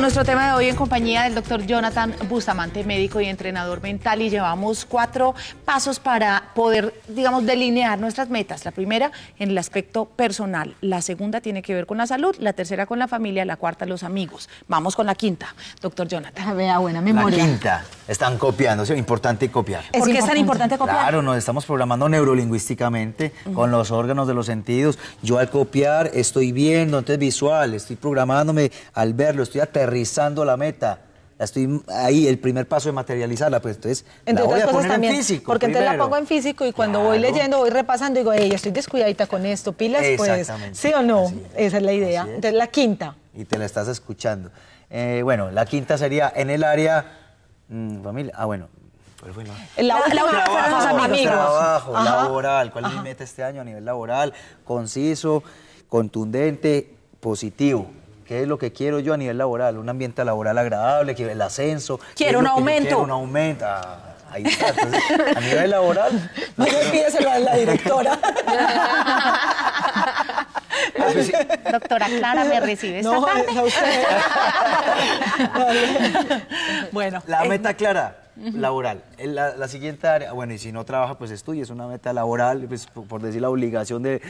nuestro tema de hoy en compañía del doctor Jonathan Bustamante, médico y entrenador mental, y llevamos cuatro pasos para poder, digamos, delinear nuestras metas. La primera, en el aspecto personal. La segunda tiene que ver con la salud. La tercera, con la familia. La cuarta, los amigos. Vamos con la quinta, doctor Jonathan. Vea, buena memoria. La quinta están copiando, es importante copiar. ¿Es ¿Por qué es tan importante copiar? Claro, nos estamos programando neurolingüísticamente con los órganos de los sentidos. Yo al copiar estoy viendo, entonces visual, estoy programándome al verlo, estoy aterrizando la meta estoy ahí, el primer paso de materializarla, pues entonces la voy también, físico Porque entonces la pongo en físico y cuando voy leyendo, voy repasando, digo, hey, estoy descuidadita con esto, pilas pues, ¿sí o no? Esa es la idea. Entonces la quinta. Y te la estás escuchando. Eh, bueno, la quinta sería en el área Mm, familia. Ah, bueno. Pues La, trabajo, trabajo laboral. ¿Cuál es mi meta este año a nivel laboral? Conciso, contundente, positivo. ¿Qué es lo que quiero yo a nivel laboral? Un ambiente laboral agradable, que el ascenso. Quiero un aumento. Quiero un aumento. ahí está. a nivel laboral. No pídeselo a la directora. Doctora Clara, me recibe esta usted. bueno. La eh, meta clara. Laboral. Eh, la, siguiente área, bueno, y si no trabaja, pues estudia, es una meta laboral, pues, por, decir la obligación de,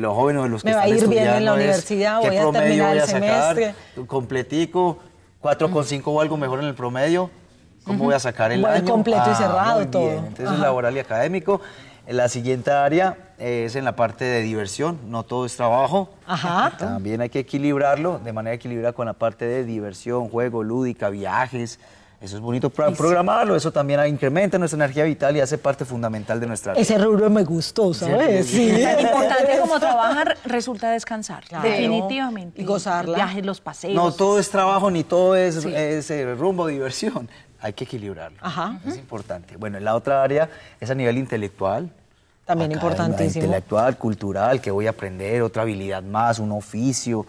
los jóvenes, de los que Me va a ir bien en la universidad, voy a terminar el semestre. completico, 4,5 o algo mejor en el promedio, ¿cómo voy a sacar el bueno, año? completo y ah, cerrado todo. Entonces, laboral y académico. Eh, la siguiente área, es en la parte de diversión, no todo es trabajo. También hay que equilibrarlo de manera equilibrada con la parte de diversión, juego, lúdica, viajes. Eso es bonito programarlo, eso también incrementa nuestra energía vital y hace parte fundamental de nuestra vida. Ese rubro me gustó, ¿sabes? Sí. importante como trabajar resulta descansar, definitivamente. Y gozarla. Viajes, los paseos. No todo es trabajo ni todo es, eh, rumbo, diversión. Hay que equilibrarlo. Es importante. Bueno, la otra área es a nivel intelectual. También importante. importantísimo. Intelectual, cultural, que voy a aprender, otra habilidad más, un oficio.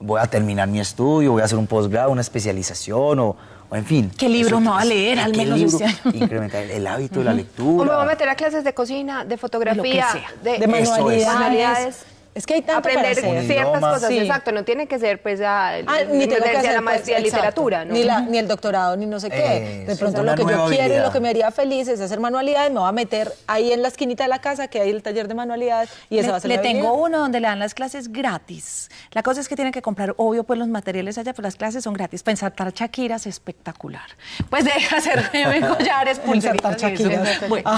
Voy a terminar mi estudio, voy a hacer un posgrado, una especialización o, en fin. ¿Qué libro me va a leer al menos libro? Este Incrementar el, hábito de la lectura. O me voy a meter a clases de cocina, de fotografía, de, manualidades. Es que hay tanto Aprender ciertas cosas, exacto. No tiene que ser, pues, ah, a, pues, ni la maestría de literatura, Ni, el doctorado, ni no sé qué. de pronto lo que yo quiero y lo que me haría feliz es hacer manualidades. Me voy a meter ahí en la esquinita de la casa que hay el taller de manualidades y esa va a ser Le tengo uno donde le dan las clases gratis. La cosa es que tienen que comprar, obvio, pues los materiales allá, pero pues, las clases son gratis. Pensar Shakira es espectacular. Pues deja hacer collares, pulseritas. Shakira. Bueno,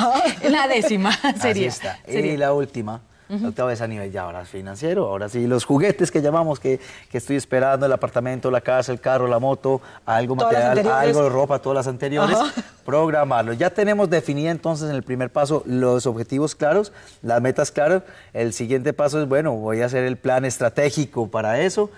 la décima sería. sería. Y la última. Otra vez a nivel ya ahora financiero, ahora sí, los juguetes que llamamos, que, estoy esperando, el apartamento, la casa, el carro, la moto, algo material, algo de ropa, todas las anteriores, programarlo. Ya tenemos definida entonces en el primer paso los objetivos claros, las metas claras. El siguiente paso es, bueno, voy a hacer el plan estratégico para eso.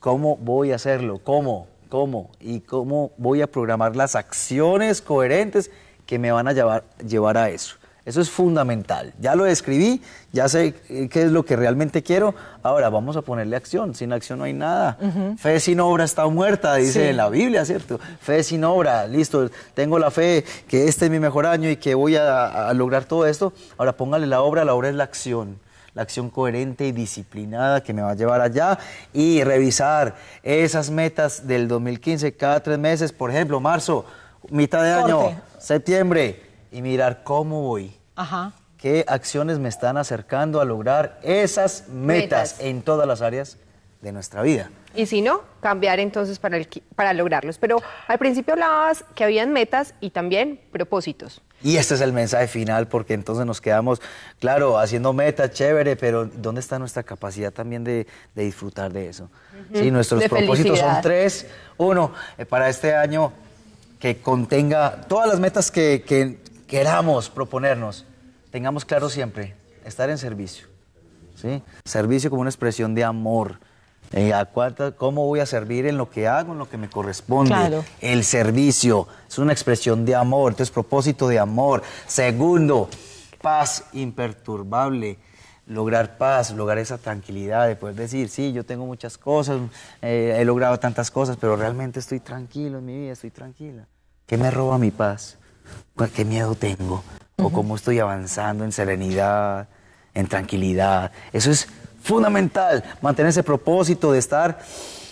¿Cómo voy a hacerlo? ¿Cómo? ¿Cómo? ¿Y cómo voy a programar las acciones coherentes que me van a llevar, llevar a eso? Eso es fundamental. Ya lo escribí, ya sé eh, qué es lo que realmente quiero. Ahora vamos a ponerle acción. Sin acción no hay nada. Fe sin obra está muerta, dice la Biblia, ¿cierto? Fe sin obra, listo. Tengo la fe que este es mi mejor año y que voy a, lograr todo esto. Ahora póngale la obra, la obra es la acción la acción coherente y disciplinada que me va a llevar allá y revisar esas metas del 2015 cada tres meses, por ejemplo, marzo, mitad de año, septiembre, y mirar cómo voy. Ajá. ¿Qué acciones me están acercando a lograr esas metas, en todas las áreas de nuestra vida? Y si no, cambiar entonces para, para lograrlos. Pero al principio hablabas que habían metas y también propósitos. Y este es el mensaje final, porque entonces nos quedamos, claro, haciendo metas, chévere, pero ¿dónde está nuestra capacidad también de, disfrutar de eso? Sí, nuestros propósitos son tres. Uno, eh, para este año, que contenga todas las metas que queramos proponernos, tengamos claro siempre, estar en servicio. ¿sí? Servicio como una expresión de amor. Eh, ¿a ¿Cómo voy a servir en lo que hago, en lo que me corresponde? El servicio es una expresión de amor, entonces propósito de amor. Segundo, paz imperturbable lograr paz, lograr esa tranquilidad de poder decir, sí, yo tengo muchas cosas, eh, he logrado tantas cosas, pero realmente estoy tranquilo en mi vida, estoy tranquila. ¿Qué me roba mi paz? Pues, qué miedo tengo, o cómo estoy avanzando en serenidad, en tranquilidad. Eso es fundamental, mantener ese propósito de estar,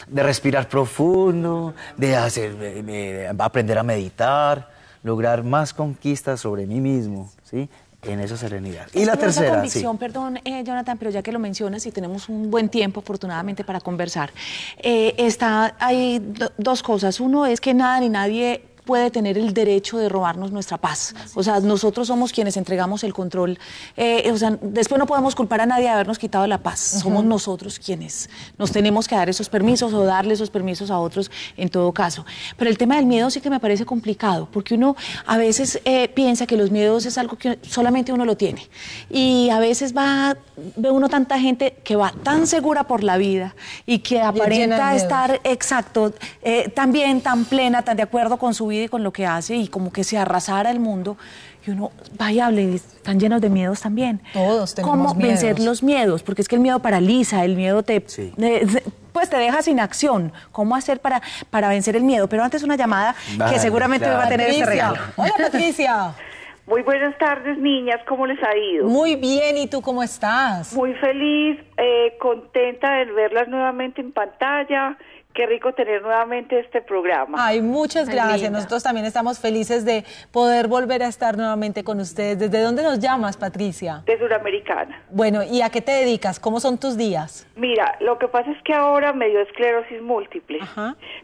de respirar profundo, de hacer, aprender a meditar, lograr más conquistas sobre mí mismo, ¿sí? en esa serenidad. Y la tercera. condición, perdón, eh, Jonathan, pero ya que lo mencionas y tenemos un buen tiempo, afortunadamente, para conversar, eh, está, hay dos cosas. Uno es que nada ni nadie puede tener el derecho de robarnos nuestra paz. O sea, nosotros somos quienes entregamos el control. Eh, o sea, después no podemos culpar a nadie de habernos quitado la paz. Somos nosotros quienes nos tenemos que dar esos permisos o darle esos permisos a otros en todo caso. Pero el tema del miedo sí que me parece complicado, porque uno a veces eh, piensa que los miedos es algo que solamente uno lo tiene. Y a veces va, ve uno tanta gente que va tan segura por la vida y que aparenta estar exacto, eh, tan bien, tan plena, tan de acuerdo con su vida y con lo que hace y como que se arrasara el mundo. Y uno va y habla y están llenos de miedos también. Todos tenemos ¿Cómo vencer los miedos? Porque es que el miedo paraliza, el miedo te... Eh, pues te deja sin acción. ¿Cómo hacer para, para vencer el miedo? Pero antes una llamada que seguramente va a tener Patricia. regalo. Hola, Patricia. Muy buenas tardes, niñas. ¿Cómo les ha ido? Muy bien. ¿Y tú cómo estás? Muy feliz, eh, contenta de verlas nuevamente en pantalla. Qué rico tener nuevamente este programa. Ay, muchas gracias. Nosotros también estamos felices de poder volver a estar nuevamente con ustedes. ¿Desde dónde nos llamas, Patricia? De Suramericana. Bueno, ¿y a qué te dedicas? ¿Cómo son tus días? Mira, lo que pasa es que ahora me dio esclerosis múltiple.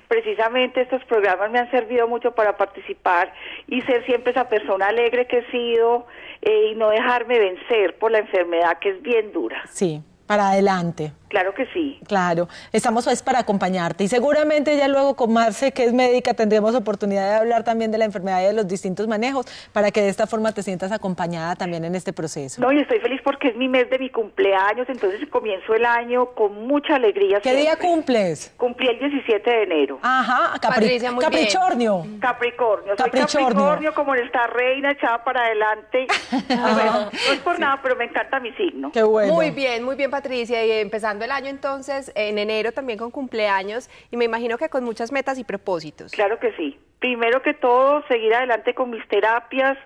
Precisamente estos programas me han servido mucho para participar y ser siempre esa persona alegre que he sido eh, y no dejarme vencer por la enfermedad que es bien dura. Sí, para adelante. Claro que sí. Claro, estamos es pues para acompañarte y seguramente ya luego con Marce, que es médica, tendremos oportunidad de hablar también de la enfermedad y de los distintos manejos para que de esta forma te sientas acompañada también en este proceso. No, y estoy feliz porque es mi mes de mi cumpleaños, entonces comienzo el año con mucha alegría. ¿Qué día cumples? Cumplí el 17 de enero. Ajá, Capricornio. Capricornio. Capricornio. Capricornio como esta reina echada para adelante. no es por nada, pero me encanta mi signo. Qué bueno. Muy bien, muy bien Patricia y empezando el año entonces, en enero también con cumpleaños y me imagino que con muchas metas y propósitos. Claro que sí. Primero que todo, seguir adelante con mis terapias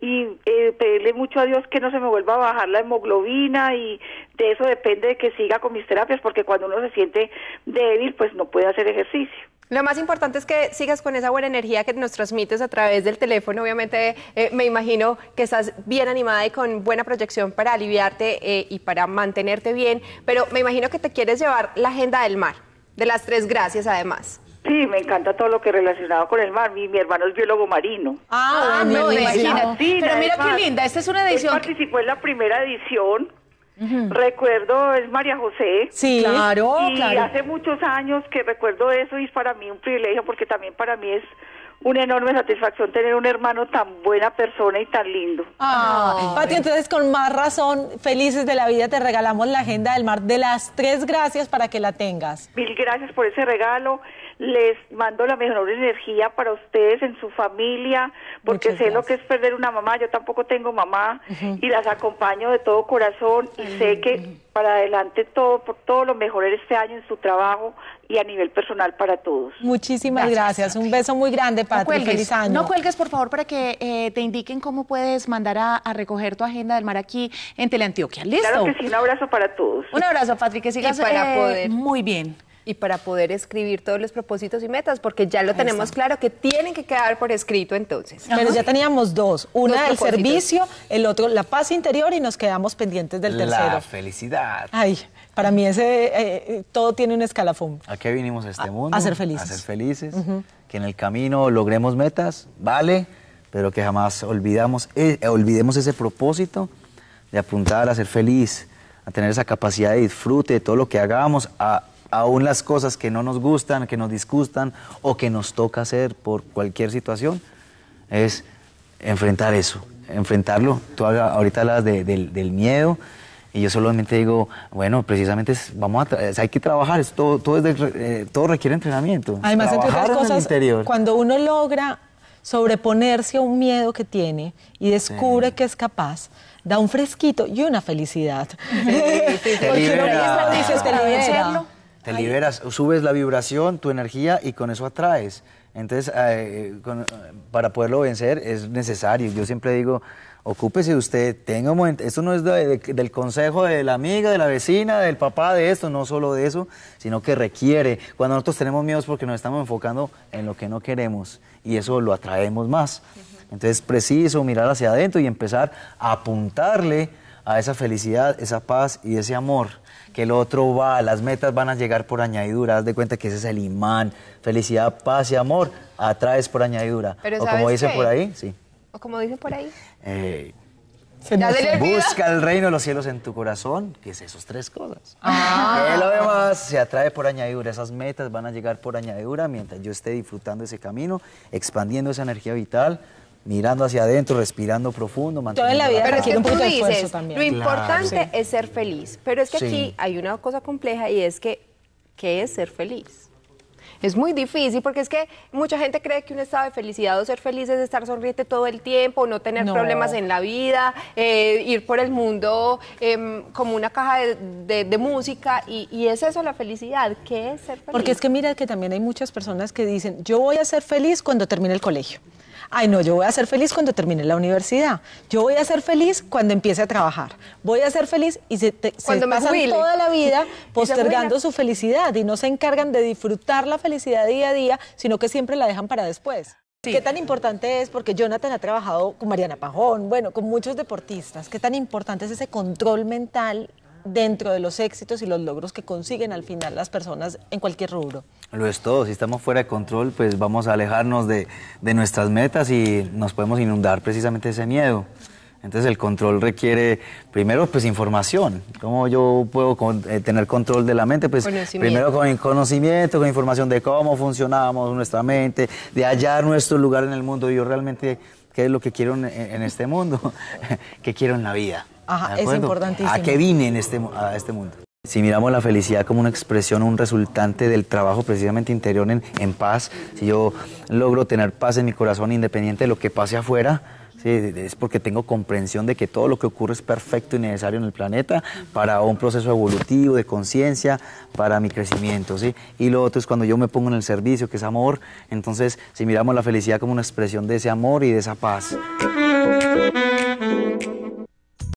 y eh, pedirle mucho a Dios que no se me vuelva a bajar la hemoglobina y de eso depende de que siga con mis terapias porque cuando uno se siente débil, pues no puede hacer ejercicio. Lo más importante es que sigas con esa buena energía que nos transmites a través del teléfono. Obviamente eh, me imagino que estás bien animada y con buena proyección para aliviarte eh, y para mantenerte bien, pero me imagino que te quieres llevar la agenda del mar, de las tres gracias además. Sí, me encanta todo lo que relacionado con el mar. Mi, hermano es biólogo marino. Ah, ah no, imagínate. Pero mira qué linda, esta es una edición. participó en la primera edición Recuerdo, es María José. Sí, claro, y hace muchos años que recuerdo eso y es para mí un privilegio porque también para mí es una enorme satisfacción tener un hermano tan buena persona y tan lindo. Ah, Pati, entonces con más razón, felices de la vida, te regalamos la Agenda del Mar de las Tres Gracias para que la tengas. Mil gracias por ese regalo les mando la mejor energía para ustedes en su familia, porque sé lo que es perder una mamá, yo tampoco tengo mamá y las acompaño de todo corazón y sé que para adelante todo, por todo lo mejor este año en su trabajo y a nivel personal para todos. Muchísimas gracias, un beso muy grande, para no feliz año. No cuelgues, por favor, para que eh, te indiquen cómo puedes mandar a, recoger tu agenda del mar aquí en Teleantioquia, ¿listo? Claro que sí, un abrazo para todos. Un abrazo, Patrick, que sigas para eh, poder. muy bien y para poder escribir todos los propósitos y metas, porque ya lo tenemos claro que tienen que quedar por escrito entonces. Pero ya teníamos dos, una el servicio, el otro la paz interior y nos quedamos pendientes del tercero. La felicidad. Ay, para mí ese eh, todo tiene un escalafón. ¿A qué vinimos a este mundo? A ser felices. A ser felices. Que en el camino logremos metas, vale, pero que jamás olvidamos eh, olvidemos ese propósito de apuntar a ser feliz, a tener esa capacidad de disfrute de todo lo que hagamos, a aún las cosas que no nos gustan, que nos disgustan o que nos toca hacer por cualquier situación, es enfrentar eso, enfrentarlo. Tú ahorita hablas del, miedo y yo solamente digo, bueno, precisamente vamos a hay que trabajar, es todo, eh, requiere entrenamiento. Además, cuando uno logra sobreponerse a un miedo que tiene y descubre que es capaz, da un fresquito y una felicidad. Te liberas, subes la vibración, tu energía y con eso atraes. Entonces, eh, eh, eh, para poderlo vencer es necesario. Yo siempre digo, ocúpese usted, tenga un momento. Esto no es del consejo de la amiga, de la vecina, del papá, de esto, no solo de eso, sino que requiere. Cuando nosotros tenemos miedos porque nos estamos enfocando en lo que no queremos y eso lo atraemos más. Entonces, preciso mirar hacia adentro y empezar a apuntarle a esa felicidad, esa paz y ese amor que el otro va, las metas van a llegar por añadidura, haz de cuenta que ese es el imán, felicidad, paz y amor, atraes por añadidura. o como dicen por ahí, sí. O como dicen por ahí. Eh, busca el reino de los cielos en tu corazón, que es esas tres cosas. Ah. lo demás se atrae por añadidura. Esas metas van a llegar por añadidura mientras yo esté disfrutando ese camino, expandiendo esa energía vital mirando hacia adentro, respirando profundo, manteniendo la vida un esfuerzo también. Lo importante es ser feliz, pero es que aquí hay una cosa compleja y es que ¿qué es ser feliz? Es muy difícil porque es que mucha gente cree que un estado de felicidad o ser feliz es estar sonriente todo el tiempo, no tener problemas en la vida, eh, ir por el mundo em, como una caja de, música y, y, es eso la felicidad. ¿Qué es ser feliz? Porque es que mira que también hay muchas personas que dicen, yo voy a ser feliz cuando termine el colegio ay no, yo voy a ser feliz cuando termine la universidad, yo voy a ser feliz cuando empiece a trabajar, voy a ser feliz y se, te, cuando pasan toda la vida postergando su felicidad y no se encargan de disfrutar la felicidad día a día, sino que siempre la dejan para después. ¿Qué tan importante es? Porque Jonathan ha trabajado con Mariana Pajón, bueno, con muchos deportistas. ¿Qué tan importante es ese control mental dentro de los éxitos y los logros que consiguen al final las personas en cualquier rubro. Lo es todo, si estamos fuera de control, pues vamos a alejarnos de, de nuestras metas y nos podemos inundar precisamente ese miedo. Entonces el control requiere primero pues información. ¿Cómo yo puedo eh, tener control de la mente? Pues primero con conocimiento, con información de cómo funcionamos nuestra mente, de hallar nuestro lugar en el mundo. Yo realmente qué es lo que quiero en, en este mundo, qué quiero en la vida. Ajá, es importantísimo. ¿A qué vine en este, a este mundo? Si miramos la felicidad como una expresión, un resultante del trabajo precisamente interior en, en paz, si yo logro tener paz en mi corazón independiente de lo que pase afuera, es porque tengo comprensión de que todo lo que ocurre es perfecto y necesario en el planeta para un proceso evolutivo, de conciencia, para mi crecimiento. ¿sí? Y lo otro es cuando yo me pongo en el servicio, que es amor. Entonces, si miramos la felicidad como una expresión de ese amor y de esa paz.